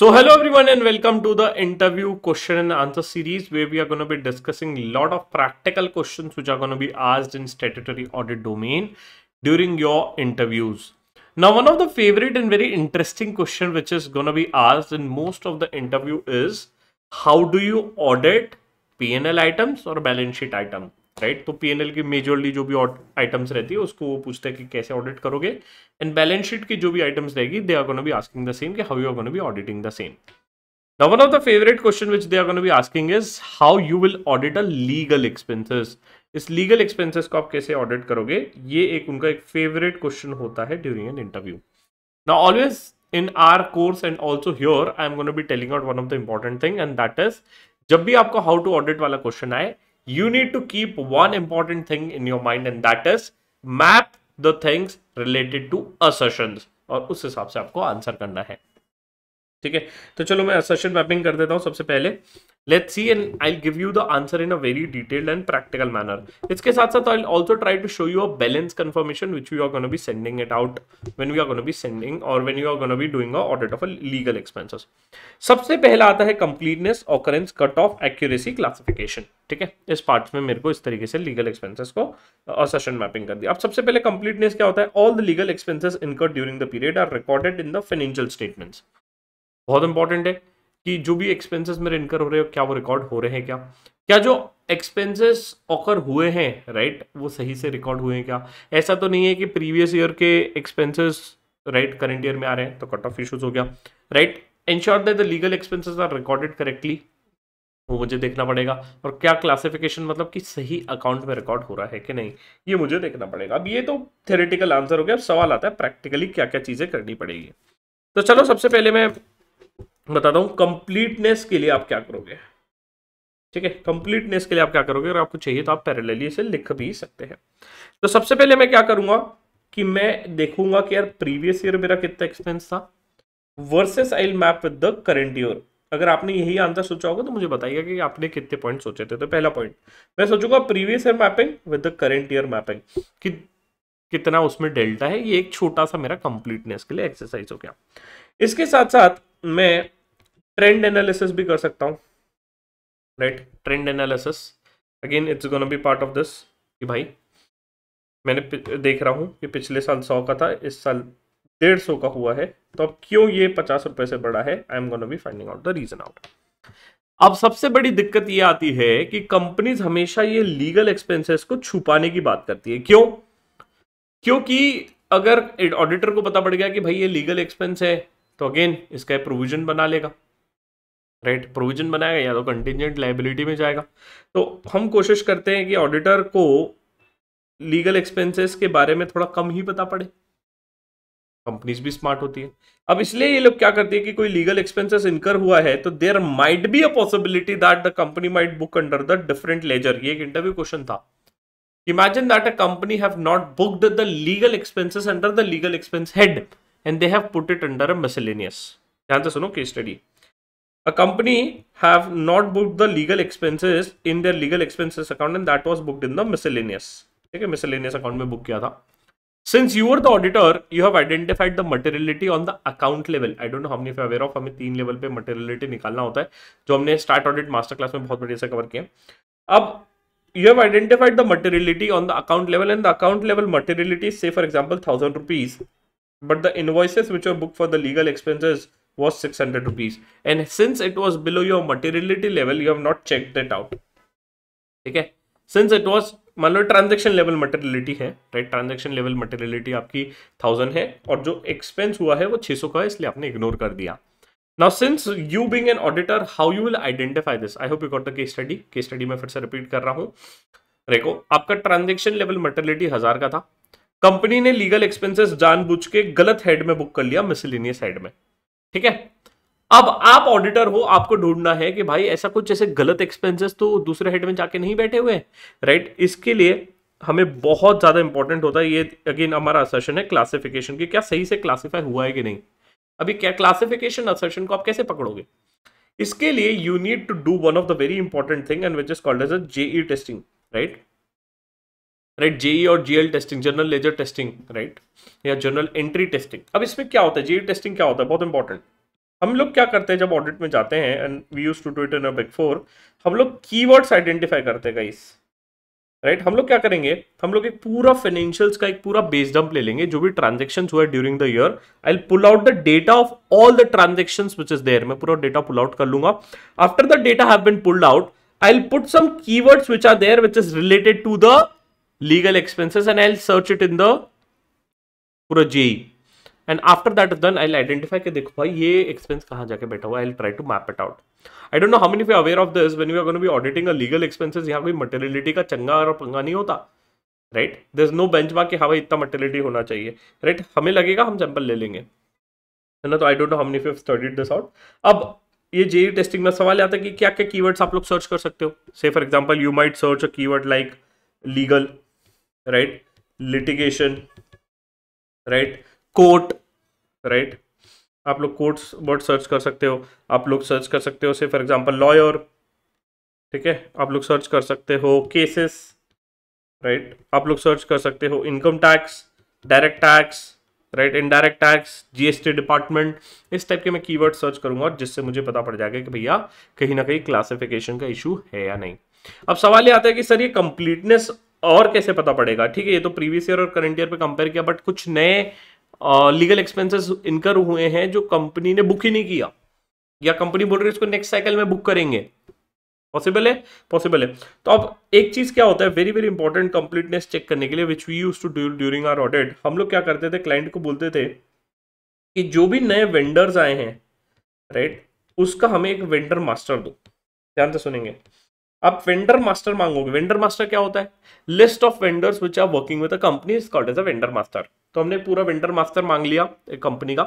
So hello everyone and welcome to the interview question and answer series where we are going to be discussing a lot of practical questions which are going to be asked in statutory audit domain during your interviews. Now one of the favorite and very interesting question which is going to be asked in most of the interview is how do you audit P&L items or balance sheet item? Right तो P की majorly जो भी items रहती है उसको वो पूछता है कि कैसे ऑडिट करोगे एंड बैलेंस शीट की जो भी आइटम्स रहेगी they are be asking the same कि how you are be auditing the same now one of the favourite question which they are gonna be asking is how you will audit a legal expenses इस legal expenses को आप कैसे audit करोगे ये एक उनका एक फेवरेट क्वेश्चन होता है during an interview now always in our course and also here I am gonna be telling out one of the important thing and that is जब भी आपको हाउ टू ऑडिट वाला क्वेश्चन आए you need to keep one important thing in your mind and that is map the things related to assertions और उस हिसाब से आपको आंसर करना है ठीक है तो चलो मैं assertion mapping कर देता हूँ सबसे पहले let's see and I give you the answer in a very detailed and practical manner इसके साथ साथ I also try to show you a balance confirmation which you are gonna be sending it out when you are gonna be sending और when you are gonna be doing audit of a legal expenses सबसे पहला आता है completeness occurrence cut off accuracy classification ठीक है इस part में मेरे को इस तरीके से लीगल एक्सपेंसेस को असेशन मैपिंग कर दिया अब सबसे पहले कंप्लीटनेस क्या होता है all the legal expenses incur during the period are recorded in the financial statements बहुत इंपॉर्टेंट है कि जो भी एक्सपेंसेस मेरे इनकर हो रहे हो क्या वो रिकॉर्ड हो रहे हैं क्या क्या जो एक्सपेंसेस ऑकर हुए हैं राइट वो सही से रिकॉर्ड हुए हैं क्या ऐसा तो नहीं है कि प्रीवियस ईयर के एक्सपेंसेस राइट करेंट ईयर में आ रहे हैं तो कट ऑफ इशूज हो गया right ensure that the legal expenses are recorded correctly वो मुझे देखना पड़ेगा और क्या क्लासिफिकेशन मतलब कि सही अकाउंट में रिकॉर्ड हो रहा है कि नहीं ये मुझे देखना पड़ेगा अब ये तो थेरेटिकल आंसर हो गया अब सवाल आता है प्रैक्टिकली क्या क्या चीज़ें करनी पड़ेगी तो चलो सबसे पहले मैं बताता हूँ कंप्लीटनेस के लिए आप क्या करोगे ठीक है कंप्लीटनेस के लिए आप क्या करोगे अगर आपको चाहिए तो आप पैरेलली इसे लिख भी सकते हैं तो सबसे पहले मैं क्या करूंगा कि मैं देखूंगा कि यार प्रीवियस ईयर मेरा कितना एक्सपेंस था versus I map with the current year अगर आपने यही आंसर सोचा होगा तो मुझे बताइएगा कि आपने कितने पॉइंट सोचे थे तो पहला पॉइंट मैं सोचूंगा previous year mapping with the current year mapping कि कितना उसमें डेल्टा है ये एक छोटा सा मेरा कंप्लीटनेस के लिए एक्सरसाइज हो गया इसके साथ साथ मैं ट्रेंड एनालिसिस भी कर सकता हूँ right trend analysis again it's gonna be part of this कि भाई मैंने देख रहा हूँ कि पिछले साल सौ का था इस साल डेढ़ सौ का हुआ है तो अब क्यों ये पचास रुपए से बड़ा है I am gonna be finding out the reason out अब सबसे बड़ी दिक्कत ये आती है कि कंपनीज हमेशा ये लीगल एक्सपेंसेस को छुपाने की बात करती है क्यों क्योंकि अगर ऑडिटर को पता पड़ गया कि भाई ये लीगल एक्सपेंस है तो अगेन इसका प्रोविजन बना लेगा राइट प्रोविजन बनाएगा या तो कंटिजेंट लाइबिलिटी में जाएगा तो हम कोशिश करते हैं कि ऑडिटर को लीगल एक्सपेंसेस के बारे में थोड़ा कम ही पता पड़े कंपनीज भी स्मार्ट होती है अब इसलिए ये लोग क्या करती है कि कोई लीगल एक्सपेंसेस इनकर हुआ है तो there might be a possibility that the company might book under the different ledger ये एक इंटरव्यू क्वेश्चन था imagine that a company have not booked the legal expenses under the legal expense head and they have put it under a ध्यान से सुनो के study a company have not booked the legal expenses in their legal expenses account and that was booked in the miscellaneous ठीक है miscellaneous account में book किया था since you are the auditor you have identified the materiality on the account level i don't know how many of you are aware of हमें तीन level पे materiality निकालना होता है जो हमने start audit master class में बहुत बढ़िया से cover किया अब you have identified the materiality on the account level and the account level materiality say for example 1000 rupees but the invoices which are booked for the legal expenses was 600 rupees and since it was below your materiality level you have not checked that out ठीक है since it was मान लो transaction level materiality है right transaction level materiality आपकी thousand है और जो expense हुआ है वो छह सौ का है इसलिए आपने इग्नोर कर दिया now since you being an auditor how you will identify this I hope you got the case study case study मैं फिर से रिपीट कर रहा हूँ देखो आपका ट्रांजेक्शन लेवल मटेरियलिटी हजार का था कंपनी ने लीगल एक्सपेंसेस जानबूझ के गलत हेड में बुक कर लिया मिसलिनियस हेड में ठीक है अब आप ऑडिटर हो आपको ढूंढना है कि भाई ऐसा कुछ जैसे गलत एक्सपेंसेस तो दूसरे हेड में जाके नहीं बैठे हुए राइट इसके लिए हमें बहुत ज़्यादा इंपॉर्टेंट होता है ये अगेन हमारा असर्शन है क्लासिफिकेशन की क्या सही से क्लासिफाई हुआ है कि नहीं अभी क्या क्लासिफिकेशन असर्शन को आप कैसे पकड़ोगे इसके लिए you need to do one of the very important thing and which is called as a JE testing right right JE और GL testing general ledger testing right या जनरल एंट्री टेस्टिंग अब इसमें क्या होता है जेई टेस्टिंग e क्या होता है बहुत इंपॉर्टेंट हम लोग क्या करते हैं जब ऑडिट में जाते हैं and we use to do in big four हम लोग कीवर्ड्स आइडेंटिफाई करते हैं इस राइट right? हम लोग क्या करेंगे हम लोग एक पूरा फाइनेंशियल्स का एक पूरा बेस डंप ले लेंगे जो भी ट्रांजेक्शन हुआ during the year I pull out the data of all the transaction which is there मैं पूरा डेटा पुल आउट कर लूंगा after the data have been pulled out I put some keywords which are there which is related to the legal expenses and I'll search it in the पूरा JE and after that then I identify के देखो भाई ये expense कहाँ जाके बैठा हुआ आई try to map it out I don't know how many we aware of this when we are gonna be auditing a legal expenses यहाँ कोई मटेरियलिटी का चंगा और पंगा नहीं होता right there is no benchmark हाँ भाई इतना मटेरियलिटी होना चाहिए राइट right? हमें लगेगा हम सैम्पल ले लेंगे है ना तो I don't know how many studied this out अब ये जेई टेस्टिंग e में सवाल आता है कि क्या क्या कीवर्ड्स आप लोग सर्च कर सकते हो से for example you might search a keyword like legal right litigation right court right right? आप लोग कोर्ट्स वर्ड सर्च कर सकते हो आप लोग सर्च कर सकते हो से फॉर एग्जांपल लॉयर ठीक है आप लोग सर्च कर सकते हो केसेस राइट right? आप लोग सर्च कर सकते हो income tax direct tax right indirect tax GST department इस टाइप के मैं कीवर्ड सर्च करूंगा और जिससे मुझे पता पड़ जाएगा कि भैया कहीं ना कहीं क्लासिफिकेशन का इशू है या नहीं अब सवाल ये आता है कि सर ये कंप्लीटनेस और कैसे पता पड़ेगा ठीक है ये तो प्रीवियस ईयर और करंट ईयर पे कंपेयर किया बट कुछ नए लीगल एक्सपेंसेस इनकर हुए हैं जो कंपनी ने बुक ही नहीं किया या कंपनी बोल रही है इसको नेक्स्ट साइकिल में बुक करेंगे पॉसिबल है पॉसिबल है तो अब एक चीज क्या होता है very very important completeness check करने के लिए which we use to do during our audit हम लोग क्या करते थे क्लाइंट को बोलते थे कि जो भी नए वेंडर्स आए हैं राइट उसका हमें एक वेंडर मास्टर दो ध्यान से सुनेंगे आप वेंडर मास्टर मांगोगे वेंडर मास्टर क्या होता है list of vendors which are working with a company is called as a vendor master तो हमने पूरा वेंडर मास्टर मांग लिया एक कंपनी का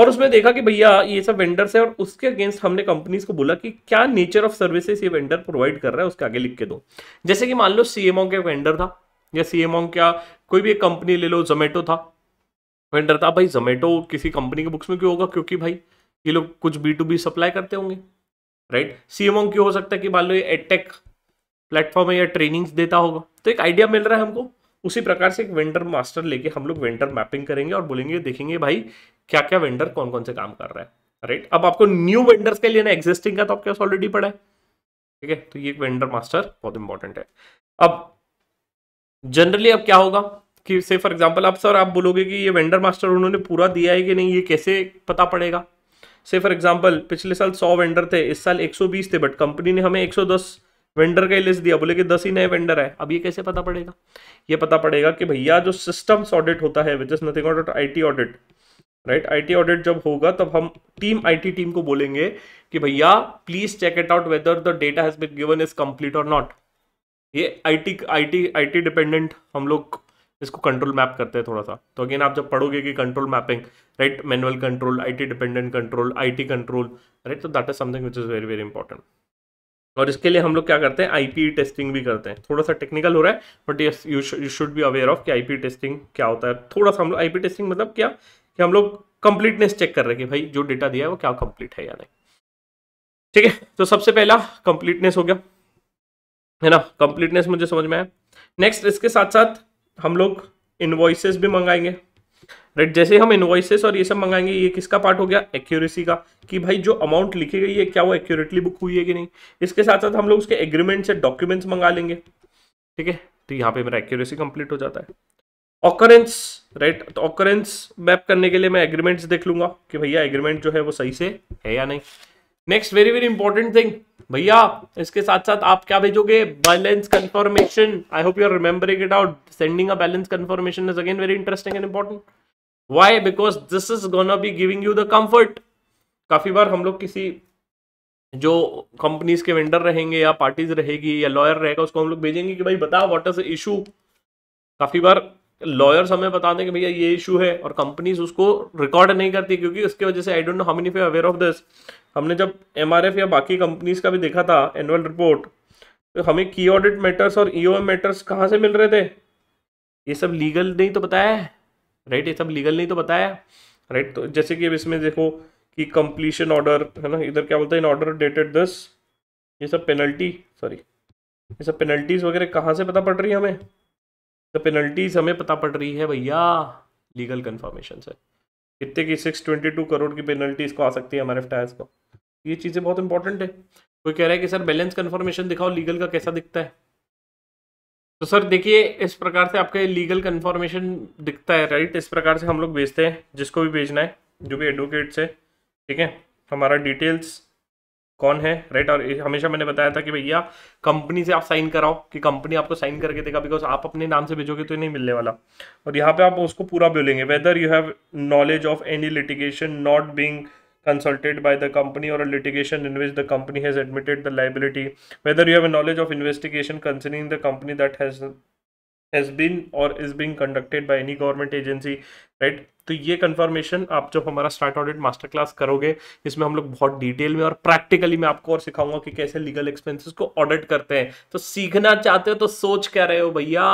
और उसमें देखा कि भैया ये सब वेंडर्स है और उसके अगेंस्ट हमने कंपनीज को बोला कि क्या नेचर ऑफ सर्विसेज ये वेंडर प्रोवाइड कर रहा है उसके आगे लिख के दो जैसे कि मान लो सीएमओ का वेंडर था या सीएमओ का कोई भी एक कंपनी ले लो जोमेटो था वेंडर था भाई जोमेटो किसी कंपनी के बुक्स में क्यों होगा क्योंकि भाई ये लोग कुछ बी टू बी सप्लाई करते होंगे राइट सीएमओ क्यों हो सकता है कि मान लो ये एडटेक प्लेटफॉर्म है या ट्रेनिंग्स देता होगा तो एक आइडिया मिल रहा है हमको उसी प्रकार से एक वेंडर मास्टर लेके हम लोग वेंडर मैपिंग करेंगे और बोलेंगे देखेंगे भाई क्या क्या वेंडर कौन कौन से काम कर रहा है राइट अब आपको न्यू वेंडर्स के लिए ना एग्जिस्टिंग का तो आपके पास ऑलरेडी पड़ा है ठीक है तो ये वेंडर मास्टर बहुत इंपॉर्टेंट है अब जनरली अब क्या होगा कि से फॉर एग्जाम्पल आप सर आप बोलोगे कि ये वेंडर मास्टर उन्होंने पूरा दिया है कि नहीं ये कैसे पता पड़ेगा से फॉर एग्जांपल पिछले साल 100 वेंडर थे इस साल 120 थे बट कंपनी ने हमें 110 वेंडर का लिस्ट दिया बोले कि दस ही नए वेंडर है अब ये कैसे पता पड़ेगा ये पता पड़ेगा कि भैया जो सिस्टम्स ऑडिट होता है which is nothing audit I audit right IT audit जब होगा तब हम टीम आईटी टीम को बोलेंगे कि भैया please check it out whether the data has been given is complete और नॉट ये आईटी आईटी आईटी डिपेंडेंट हम लोग इसको कंट्रोल मैप करते हैं थोड़ा सा तो अगेन आप जब पढ़ोगे कि control mapping right manual control IT dependent control IT control right तो that is something which is very very important और इसके लिए हम लोग क्या करते हैं आईपी टेस्टिंग भी करते हैं थोड़ा सा टेक्निकल हो रहा है but yes you should be aware of कि आईपी टेस्टिंग क्या होता है थोड़ा सा हम लोग आईपी टेस्टिंग मतलब क्या कि हम लोग कंप्लीटनेस चेक कर रहे हैं कि भाई जो डेटा दिया है वो क्या कंप्लीट है या नहीं ठीक है तो सबसे पहला कंप्लीटनेस हो गया है ना कंप्लीटनेस मुझे समझ में आया नेक्स्ट इसके साथ साथ हम लोग इन्वॉइसेस भी मंगाएंगे राइट जैसे हम इन्वॉइसेस और ये सब मंगाएंगे ये किसका पार्ट हो गया एक्यूरेसी का कि भाई जो अमाउंट लिखी गई है क्या वो एक्यूरेटली बुक हुई है कि नहीं इसके साथ साथ हम लोग उसके एग्रीमेंट से डॉक्यूमेंट्स मंगा लेंगे ठीक है तो यहाँ पे मेरा एक्यूरेसी कंप्लीट हो जाता है ऑकरेंस राइट तो ऑकरेंस मैप करने के लिए मैं एग्रीमेंट्स देख लूंगा कि भैया एग्रीमेंट जो है वो सही से है या नहीं next very very important thing भैया इसके साथ साथ आप क्या भेजोगे balance confirmation I hope you are remembering it out sending a balance confirmation is again very interesting and important why because this is gonna be giving you the comfort काफी बार हम लोग किसी जो कंपनीज के वेंडर रहेंगे या parties रहेगी या लॉयर रहेगा उसको हम लोग भेजेंगे कि भाई बता व्हाट इज इशू काफी बार लॉयर्स हमें बता दें कि भैया ये इशू है और कंपनीज उसको रिकॉर्ड नहीं करती क्योंकि उसके वजह से I don't know how many aware of this हमने जब एम या बाकी कंपनीज का भी देखा था एनुअल रिपोर्ट तो हमें की ऑडिट मैटर्स और ई e मैटर्स कहाँ से मिल रहे थे ये सब लीगल नहीं तो बताया राइट ये सब लीगल नहीं तो बताया राइट तो जैसे कि अब इसमें देखो कि कंप्लीशन ऑर्डर है ना इधर क्या बोलते हैं इन ऑर्डर डेटेड दिस ये सब पेनल्टी सॉरी ये सब पेनल्टीज वगैरह कहाँ से पता पड़ रही है हमें द पेनल्टीज हमें पता पड़ रही है भैया लीगल कन्फर्मेशन से कितने की सिक्स ट्वेंटी टू करोड़ की पेनल्टीज को आ सकती है हमारे टायर्स को ये चीज़ें बहुत इंपॉर्टेंट है कोई कह रहा है कि सर बैलेंस कन्फर्मेशन दिखाओ लीगल का कैसा दिखता है तो सर देखिए इस प्रकार से आपके लीगल कन्फर्मेशन दिखता है राइट इस प्रकार से हम लोग भेजते हैं जिसको भी भेजना है जो भी एडवोकेट्स है ठीक है हमारा डिटेल्स कौन है राइट और हमेशा मैंने बताया था कि भैया कंपनी से आप साइन कराओ कि कंपनी आपको साइन करके देगा बिकॉज आप अपने नाम से भेजोगे तो ये नहीं मिलने वाला और यहाँ पे आप उसको पूरा बोलेंगे whether you have knowledge of any litigation not being consulted by the company और litigation in which the company has admitted the liability whether you have knowledge of investigation concerning the company that has has been और is being conducted by any government agency right तो ये confirmation आप जब हमारा start audit master class करोगे इसमें हम लोग बहुत डिटेल में और प्रैक्टिकली मैं आपको और सिखाऊंगा कि कैसे लीगल एक्सपेंसेस को ऑडिट करते हैं तो सीखना चाहते हो तो सोच कह रहे हो भैया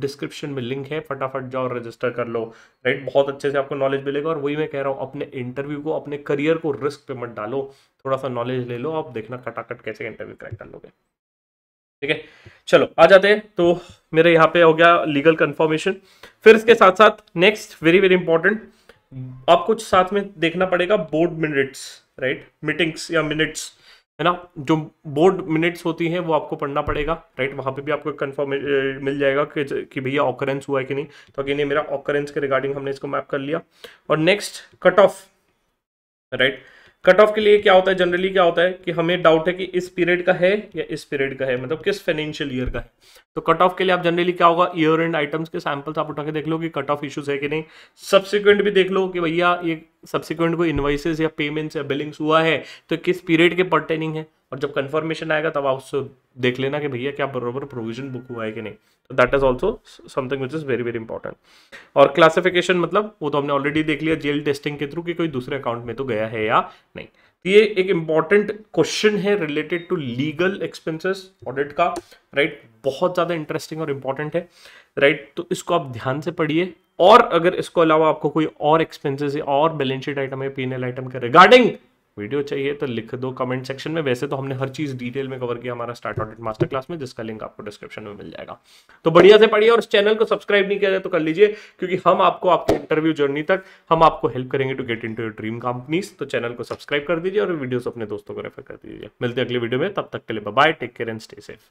डिस्क्रिप्शन में लिंक है फटाफट जाओ रजिस्टर कर लो राइट बहुत अच्छे से आपको नॉलेज मिलेगा और वही मैं कह रहा हूँ अपने इंटरव्यू को अपने करियर को रिस्क पे मत डालो थोड़ा सा नॉलेज ले लो आप देखना खटाखट कैसे इंटरव्यू क्रैक कर लोगे ठीक है चलो आ जाते हैं तो मेरे यहाँ पे हो गया लीगल कंफर्मेशन फिर इसके साथ साथ नेक्स्ट वेरी वेरी इंपॉर्टेंट आप कुछ साथ में देखना पड़ेगा बोर्ड मिनट्स राइट मीटिंग्स या मिनट्स है ना जो बोर्ड मिनट्स होती हैं वो आपको पढ़ना पड़ेगा राइट वहाँ पे भी आपको कन्फर्म मिल जाएगा कि, कि भैया ऑकरेंस हुआ है कि नहीं तो अगेन ये मेरा ऑकरेंस के रिगार्डिंग हमने इसको मैप कर लिया और next cut off right cut off के लिए क्या होता है जनरली क्या होता है कि हमें डाउट है कि इस पीरियड का है या इस पीरियड का है मतलब किस फाइनेंशियल ईयर का है तो कट ऑफ के लिए आप जनरली क्या होगा ईयर एंड आइटम्स के सैंपल्स आप उठा के देख लो कि कट ऑफ इश्यूज है कि नहीं सब्सिक्वेंट भी देख लो कि भैया ये सब्सिक्वेंट कोई इन्वाइसेस या पेमेंट्स या बिलिंग्स हुआ है तो किस पीरियड के पर्टेनिंग है और जब कन्फर्मेशन आएगा तब आप उससे देख लेना कि भैया क्या बरबर प्रोविजन बुक हुआ है कि नहीं तो that is also something which is very very important और क्लासिफिकेशन मतलब वो तो हमने ऑलरेडी देख लिया जेल टेस्टिंग के थ्रू कि कोई दूसरे अकाउंट में तो गया है या नहीं तो ये एक इंपॉर्टेंट क्वेश्चन है related to legal expenses audit का राइट right? बहुत ज़्यादा इंटरेस्टिंग और इंपॉर्टेंट है राइट right? तो इसको आप ध्यान से पढ़िए और अगर इसको अलावा आपको कोई और एक्सपेंसेस और बैलेंस शीट आइटम है पीएनएल आइटम के रिगार्डिंग वीडियो चाहिए तो लिख दो कमेंट सेक्शन में वैसे तो हमने हर चीज डिटेल में कवर किया हमारा स्टार्ट ऑडिट मास्टर क्लास में जिसका लिंक आपको डिस्क्रिप्शन में मिल जाएगा तो बढ़िया से पढ़िए और इस चैनल को सब्सक्राइब नहीं किया जाए तो कर लीजिए क्योंकि हम आपको आपके इंटरव्यू जर्नी तक हम आपको हेल्प करेंगे to get into dream companies तो चैनल को सब्सक्राइब कर दीजिए और वीडियोस अपने दोस्तों को रेफर कर दीजिए मिलते अगले वीडियो में तब तक के लिए bye take care and stay safe